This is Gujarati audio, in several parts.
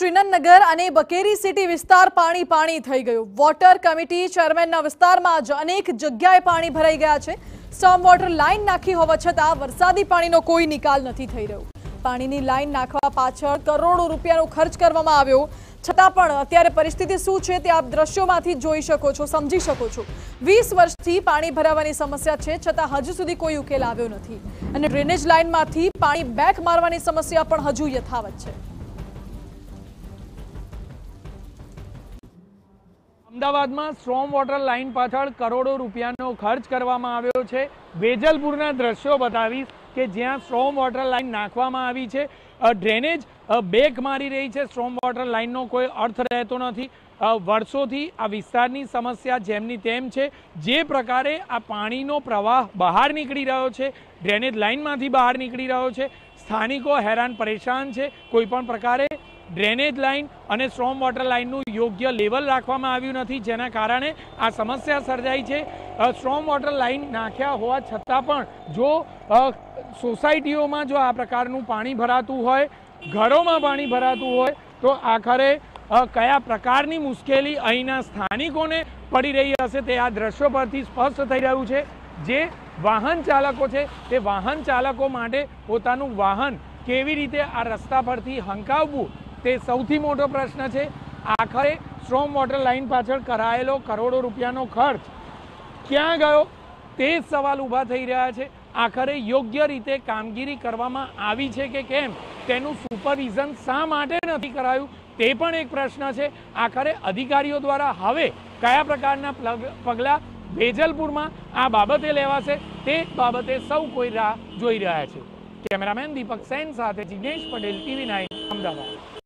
શ્રીનગર અને બકેરી સિટી વિસ્તાર પાણી પાણી થઈ ગયું વોટર કમિટી ચેરમેનના વિસ્તારમાં જ અનેક જગ્યાએ પાણી ભરાઈ ગયા છે સ્ટોમ વોટર લાઇન નાખી હોવા છતાં વરસાદી પાણીનો કોઈ નિકાલ નથી થઈ રહ્યો પાણીની લાઇન નાખવા પાછળ કરોડો રૂપિયાનો ખર્ચ કરવામાં આવ્યો છતાં પણ અત્યારે પરિસ્થિતિ શું છે તે આપ દ્રશ્યોમાંથી જોઈ શકો છો સમજી શકો છો વીસ વર્ષથી પાણી ભરાવાની સમસ્યા છે છતાં હજુ સુધી કોઈ ઉકેલ આવ્યો નથી અને ડ્રેનેજ લાઇનમાંથી પાણી બેક મારવાની સમસ્યા પણ હજુ યથાવત છે અમદાવાદમાં સ્ટ્રોમ વોટર લાઇન પાછળ કરોડો રૂપિયાનો ખર્ચ કરવામાં આવ્યો છે વેજલપુરના દ્રશ્યો બતાવીશ કે જ્યાં સ્ટ્રોમ વોટર લાઇન નાખવામાં આવી છે ડ્રેનેજ બેક મારી રહી છે સ્ટ્રોમ વોટર લાઇનનો કોઈ અર્થ રહેતો નથી વર્ષોથી આ વિસ્તારની સમસ્યા જેમની તેમ છે જે પ્રકારે આ પાણીનો પ્રવાહ બહાર નીકળી રહ્યો છે ડ્રેનેજ લાઇનમાંથી બહાર નીકળી રહ્યો છે સ્થાનિકો હેરાન પરેશાન છે કોઈપણ પ્રકારે ડ્રેનેજ લાઇન અને સ્ટ્રોમ વોટર લાઇનનું યોગ્ય લેવલ રાખવામાં આવ્યું નથી જેના કારણે આ સમસ્યા સર્જાઈ છે સ્ટ્રોમ વોટર લાઇન નાખ્યા હોવા છતાં પણ જો સોસાયટીઓમાં જો આ પ્રકારનું પાણી ભરાતું હોય ઘરોમાં પાણી ભરાતું હોય તો આખરે કયા પ્રકારની મુશ્કેલી અહીંના સ્થાનિકોને પડી રહી હશે તે આ દ્રશ્યો પરથી સ્પષ્ટ થઈ રહ્યું છે જે વાહન ચાલકો છે તે વાહન ચાલકો માટે પોતાનું વાહન કેવી રીતે આ રસ્તા પરથી હંકાવવું તે સૌથી મોટો પ્રશ્ન છે આખરે સ્ટ્રોમ વોટર લાઇન પાછળ કરાયેલો કરોડો રૂપિયાનો ખર્ચ ક્યાં ગયો તે જ સવાલ ઊભા થઈ રહ્યા છે આખરે યોગ્ય રીતે કામગીરી કરવામાં આવી છે કે કેમ તેનું સુપરવિઝન શા માટે નથી કરાયું તે પણ એક પ્રશ્ન છે આખરે અધિકારીઓ દ્વારા હવે કયા પ્રકારના પગલાં વેજલપુરમાં આ બાબતે લેવાશે તે બાબતે સૌ કોઈ રાહ જોઈ રહ્યા છે કેમેરામેન દીપક સેન સાથે જિજ્ઞેશ પટેલ ટીવી નાઇન અમદાવાદ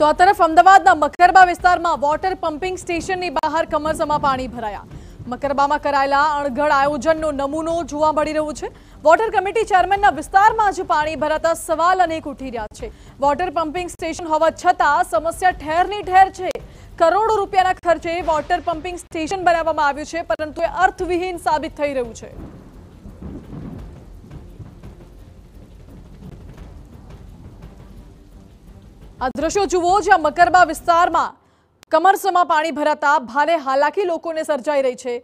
તો આ તરફ અમદાવાદના મકરબા વિસ્તારમાં વોટર પમ્પિંગ સ્ટેશનની બહાર કમરસમાં પાણી ભરાયા મકરબામાં કરાયેલા અણઘડ આયોજનનો નમૂનો જોવા મળી રહ્યો છે વોટર કમિટી ચેરમેનના વિસ્તારમાં જ પાણી ભરાતા સવાલ અનેક ઉઠી રહ્યા છે વોટર પમ્પિંગ સ્ટેશન હોવા છતાં સમસ્યા ઠેરની ઠેર છે કરોડો રૂપિયાના ખર્ચે વોટર પમ્પિંગ સ્ટેશન બનાવવામાં આવ્યું છે પરંતુ એ અર્થવિહીન સાબિત થઈ રહ્યું છે આ દ્રશ્યો જુઓ જ્યાં મકરબા વિસ્તારમાં કમરસમાં પાણી ભરાતા ભારે હાલાકી લોકોને સર્જાઈ રહી છે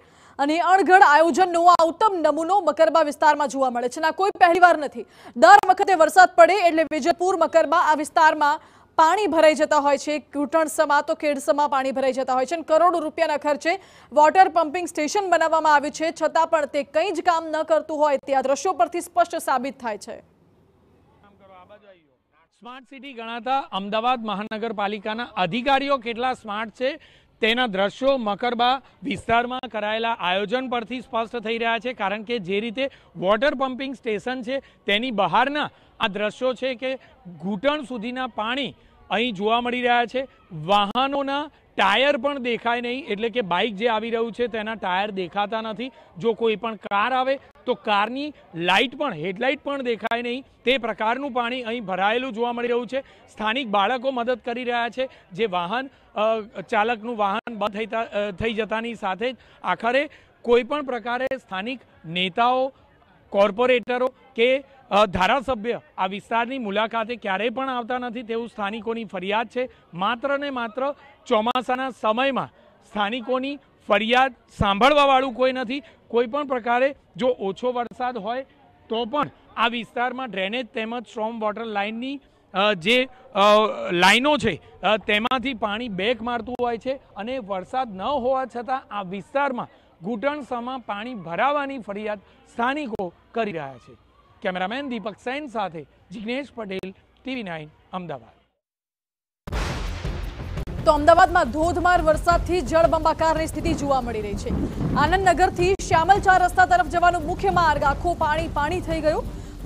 અને અણઘડ આયોજનનો આ ઉત્તમ નમૂનો મકરબા વિસ્તારમાં જોવા મળે છે ના કોઈ પહેલીવાર નથી દર વખતે વરસાદ પડે એટલે વિજયપુર મકરબા આ વિસ્તારમાં પાણી ભરાઈ જતા હોય છે ઘૂંટણસમાં તો ખેડસમાં પાણી ભરાઈ જતા હોય છે અને કરોડો રૂપિયાના ખર્ચે વોટર પમ્પિંગ સ્ટેશન બનાવવામાં આવ્યું છે છતાં પણ તે કંઈ જ કામ ન કરતું હોય તે આ દ્રશ્યો પરથી સ્પષ્ટ સાબિત થાય છે સ્માર્ટ સિટી ગણાતા અમદાવાદ મહાનગરપાલિકાના અધિકારીઓ કેટલા સ્માર્ટ છે તેના દ્રશ્યો મકરબા વિસ્તારમાં કરાયેલા આયોજન પરથી સ્પષ્ટ થઈ રહ્યા છે કારણ કે જે રીતે વોટર પમ્પિંગ સ્ટેશન છે તેની બહારના આ દ્રશ્યો છે કે ઘૂંટણ સુધીના પાણી અહીં જોવા મળી રહ્યા છે વાહનોના ટાયર પણ દેખાય નહીં એટલે કે બાઇક જે આવી રહ્યું છે તેના ટાયર દેખાતા નથી જો કોઈ પણ કાર આવે તો કારની લાઇટ પણ હેડલાઇટ પણ દેખાય નહીં તે પ્રકારનું પાણી અહીં ભરાયેલું જોવા મળી રહ્યું છે સ્થાનિક બાળકો મદદ કરી રહ્યા છે જે વાહન ચાલકનું વાહન બંધ થઈ જતાની સાથે જ આખરે કોઈપણ પ્રકારે સ્થાનિક નેતાઓ કોર્પોરેટરો કે ધારાસભ્ય આ વિસ્તારની મુલાકાતે ક્યારેય પણ આવતા નથી તેવું સ્થાનિકોની ફરિયાદ છે માત્ર ને માત્ર ચોમાસાના સમયમાં સ્થાનિકોની ફરિયાદ સાંભળવાવાળું કોઈ નથી કોઈ પણ પ્રકારે જો ઓછો વરસાદ હોય તો પણ આ વિસ્તારમાં ડ્રેનેજ તેમજ સ્ટ્રોમ વોટર લાઇનની જે લાઈનો છે તેમાંથી પાણી બેક મારતું હોય છે અને વરસાદ ન હોવા છતાં આ વિસ્તારમાં ઘૂંટણસામાં પાણી ભરાવાની ફરિયાદ સ્થાનિકો કરી રહ્યા છે કેમેરામેન દીપક સેન સાથે જિગ્નેશ પટેલ ટીવી નાઇન અમદાવાદ તો અમદાવાદમાં ધોધમાર વરસાદથી જળબંબાકારની સ્થિતિ જોવા મળી રહી છે આનંદનગરથી શ્યામલ ચાર રસ્તા તરફ જવાનો મુખ્ય માર્ગ આખો પાણી પાણી થઈ ગયો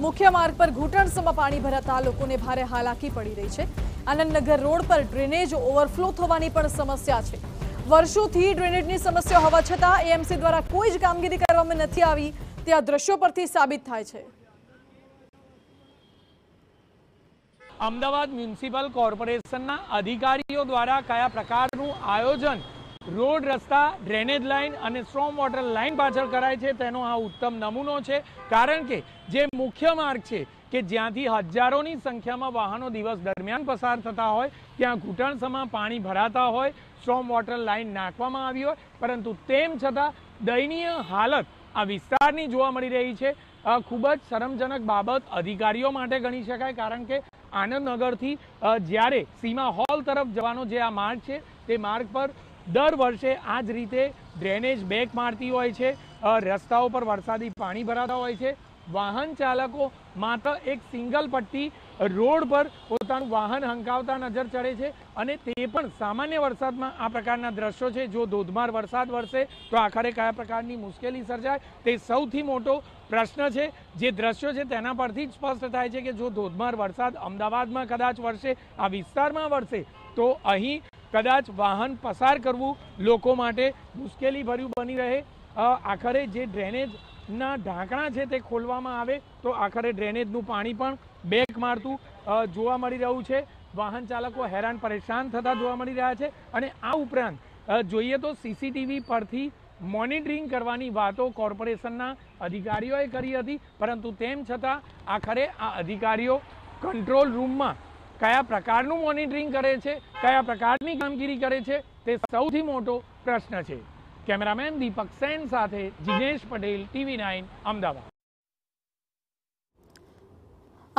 મુખ્ય માર્ગ પર ઘૂંટણસમાં પાણી ભરાતા લોકોને ભારે હાલાકી પડી રહી છે આનંદનગર રોડ પર ડ્રેનેજ ઓવરફ્લો થવાની પણ સમસ્યા છે વર્ષોથી ડ્રેનેજની સમસ્યા હોવા છતાં એએમસી દ્વારા કોઈ જ કામગીરી કરવામાં નથી આવી તે આ દ્રશ્યો પરથી સાબિત થાય છે અમદાવાદ મ્યુનિસિપલ કોર્પોરેશનના અધિકારીઓ દ્વારા કયા પ્રકારનું આયોજન રોડ રસ્તા ડ્રેનેજ લાઇન અને સ્ટ્રોમ વોટર લાઇન પાછળ કરાય છે તેનો આ ઉત્તમ નમૂનો છે કારણ કે જે મુખ્ય માર્ગ છે કે જ્યાંથી હજારોની સંખ્યામાં વાહનો દિવસ દરમિયાન પસાર થતા હોય ત્યાં ઘૂંટણસમાં પાણી ભરાતા હોય સ્ટ્રોમ વોટર લાઇન નાખવામાં આવી હોય પરંતુ તેમ છતાં દયનીય હાલત આ વિસ્તારની જોવા મળી રહી છે ખૂબ જ શરમજનક બાબત અધિકારીઓ માટે ગણી શકાય કારણ કે આનંદનગરથી જ્યારે સીમા હોલ તરફ જવાનો જે આ માર્ગ છે તે માર્ગ પર દર વર્ષે આ જ રીતે ડ્રેનેજ બેક મારતી હોય છે રસ્તાઓ પર વરસાદી પાણી ભરાતા હોય છે વાહન ચાલકો માત્ર એક સિંગલ પટ્ટી રોડ પર પોતાનું વાહન હંકાવતા નજર ચડે છે અને તે પણ સામાન્ય વરસાદમાં આ પ્રકારના દ્રશ્યો છે જો ધોધમાર વરસાદ વરસે તો આખરે કયા પ્રકારની મુશ્કેલી સર્જાય તે સૌથી મોટો પ્રશ્ન છે જે દ્રશ્યો છે તેના પરથી જ સ્પષ્ટ થાય છે કે જો ધોધમાર વરસાદ અમદાવાદમાં કદાચ વરસે આ વિસ્તારમાં વરસે તો અહીં કદાચ વાહન પસાર કરવું લોકો માટે મુશ્કેલીભર્યું બની રહે આખરે જે ડ્રેનેજ ના ઢાંકણા છે તે ખોલવામાં આવે તો આખરે ડ્રેનેજનું પાણી પણ બેક મારતું જોવા મળી રહ્યું છે વાહન ચાલકો હેરાન પરેશાન થતા જોવા મળી રહ્યા છે અને આ ઉપરાંત જોઈએ તો સીસીટીવી પરથી મોનિટરિંગ કરવાની વાતો કોર્પોરેશનના અધિકારીઓએ કરી હતી પરંતુ તેમ છતાં આખરે આ અધિકારીઓ કંટ્રોલ રૂમમાં કયા પ્રકારનું મોનિટરિંગ કરે છે કયા પ્રકારની કામગીરી કરે છે તે સૌથી મોટો પ્રશ્ન છે કેમેરામેન દીપક સેન સાથે જિજ્ઞેશ પટેલ ટીવી નાઇન અમદાવાદ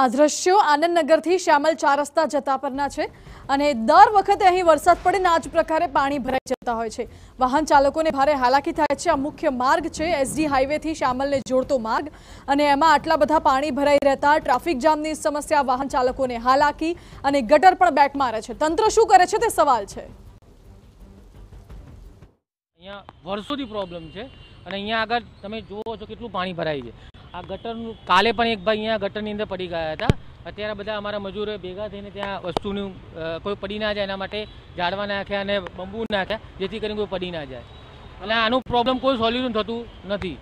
આ દ્રશ્યો આનંદનગરથી શ્યામલ ચાર રસ્તા જતા પરના છે અને દર વખતે અહીં વરસાદ પડે ને આ જ પ્રકારે પાણી ભરાઈ જતા હોય છે વાહન ચાલકોને ભારે હાલાકી થાય છે આ મુખ્ય માર્ગ છે એસડી હાઈવેથી શ્યામલને જોડતો માર્ગ અને એમાં આટલા બધા પાણી ભરાઈ રહેતા ટ્રાફિક જામની સમસ્યા વાહન ચાલકોને હાલાકી અને ગટર પણ બેક મારે છે તંત્ર શું કરે છે તે સવાલ છે અહીંયા વર્ષોથી પ્રોબ્લેમ છે અને અહીંયા આગળ તમે જુઓ છો કેટલું પાણી ભરાય છે આ ગટરનું કાલે પણ એક ભાઈ અહીંયા ગટરની અંદર પડી ગયા હતા અત્યારે બધા અમારા મજૂરો ભેગા થઈને ત્યાં વસ્તુનું કોઈ પડી ના જાય એના માટે ઝાડવા નાખ્યા અને બંબુ નાખ્યા જેથી કરીને કોઈ પડી ના જાય અને આનું પ્રોબ્લેમ કોઈ સોલ્યુશન થતું નથી